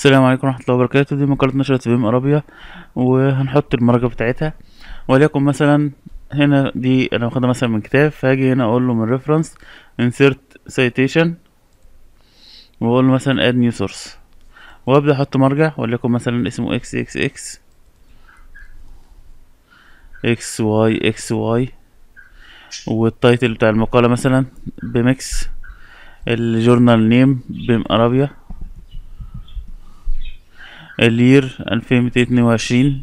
السلام عليكم ورحمة الله وبركاته دي مقالة نشرت في ام أرابيا وهنحط المرجع بتاعتها وليكن مثلا هنا دي انا واخدها مثلا من كتاب فهاجي هنا اقول له من ريفرنس انسيرت سيتيشن واقول له مثلا أد نيو سورس وابدا احط مرجع وليكن مثلا اسمه اكس اكس اكس اكس واي اكس واي والتايتل بتاع المقالة مثلا بمكس الجورنال نيم بام ارابيا الير ألفين ميتين اتنين وعشرين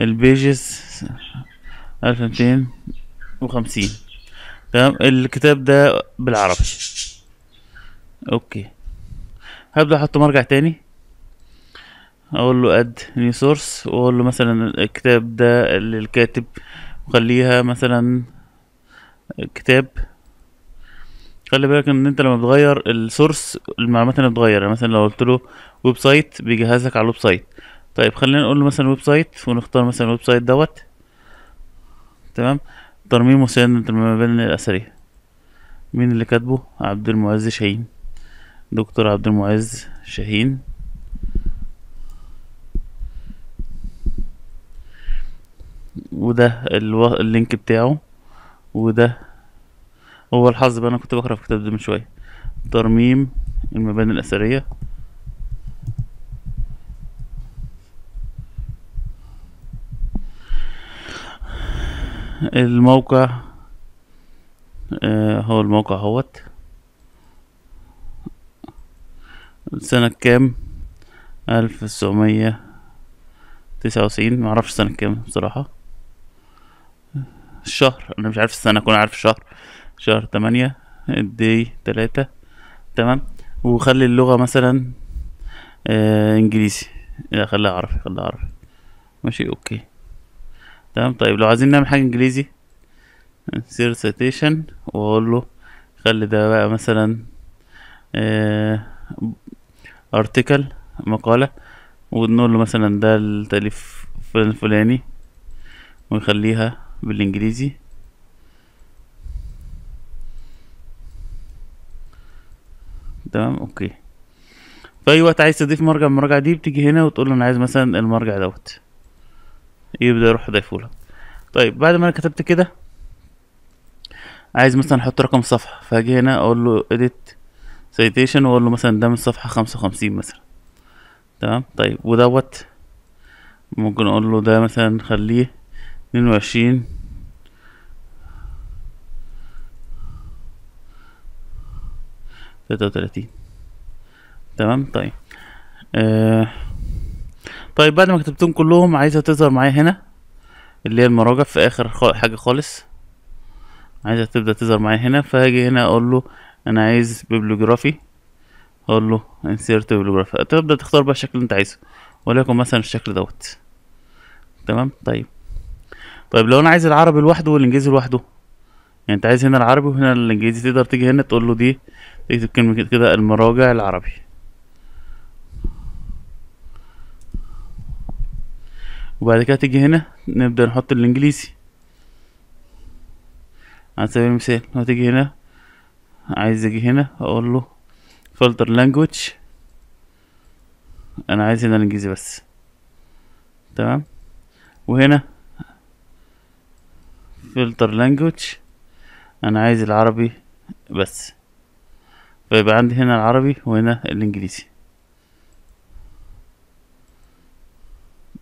البيجز ألف ميتين وخمسين تمام الكتاب ده بالعربي اوكي هبدأ احط مرجع تاني اقول له اد نيو سورس واقول له مثلا الكتاب ده للكاتب وخليها مثلا كتاب خلي بالك ان انت لما بتغير السورس المعلومات اللي بتغير يعني مثلا لو قلت له ويب سايت بيجهزك على الويب سايت طيب خلينا نقول له مثلا ويب سايت ونختار مثلا الويب سايت دوت تمام ترميم مساندة المباني الأثرية مين اللي كاتبه عبد المعز شاهين دكتور عبد المعز شاهين وده اللينك بتاعه وده هو الحظ بقى انا كنت بقرا في الكتاب ده من شويه ترميم المباني الاثريه الموقع آه هو الموقع هوت سنة كام ألف تسعمية تسعة وتسعين معرفش سنة كام بصراحة الشهر أنا مش عارف السنة أكون عارف الشهر شهر تمانية دي تلاتة تمام وخلي اللغة مثلا آه انجليزي لا خليها عربي خليها عربي ماشي اوكي تمام طيب لو عايزين نعمل حاجة انجليزي سير سيتيشن واقول له خلي ده بقى مثلا آه ارتكل مقالة ونقول له مثلا ده التأليف فلان فلاني ونخليها بالانجليزي تمام اوكي في اي وقت عايز تضيف مرجع من المراجع دي بتيجي هنا وتقول له انا عايز مثلا المرجع دوت يبدا يروح يضيفه لك طيب بعد ما انا كتبت كده عايز مثلا احط رقم صفحه فاجي هنا اقول له edit citation واقول له مثلا ده من الصفحه خمسة وخمسين مثلا تمام طيب ودوت ممكن اقول له ده مثلا خليه اتنين وعشرين تلاتة تمام طيب آه طيب بعد ما كتبتهم كلهم عايزها تظهر معايا هنا اللي هي المراجع في اخر حاجة خالص عايزها تبدأ تظهر معايا هنا فهاجي هنا اقول له انا عايز بيبلوجرافي اقول له انسيرت بيبلوجرافي تبدأ تختار بقى الشكل اللي انت عايزه وليكن مثلا الشكل دوت تمام طيب طيب لو انا عايز العربي لوحده والانجليزي لوحده يعني انت عايز هنا العربي وهنا الانجليزي تقدر تيجي هنا تقول له دي اكتب إيه، كلمة كده المراجع العربي وبعد كده تيجي هنا نبدأ نحط الانجليزي على سبيل المثال هتيجي هنا عايز اجي هنا اقول له فلتر لانجوج انا عايز هنا الانجليزي بس تمام وهنا فلتر لانجوج انا عايز العربي بس فيبقى عندي هنا العربي وهنا الانجليزي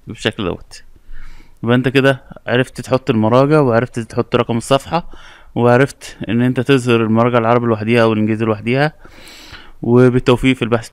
بالشكل دوت يبقى انت كده عرفت تحط المراجع وعرفت تحط رقم الصفحه وعرفت ان انت تظهر المراجع العربي لوحديها او الانجليزي لوحديها وبالتوفيق في البحث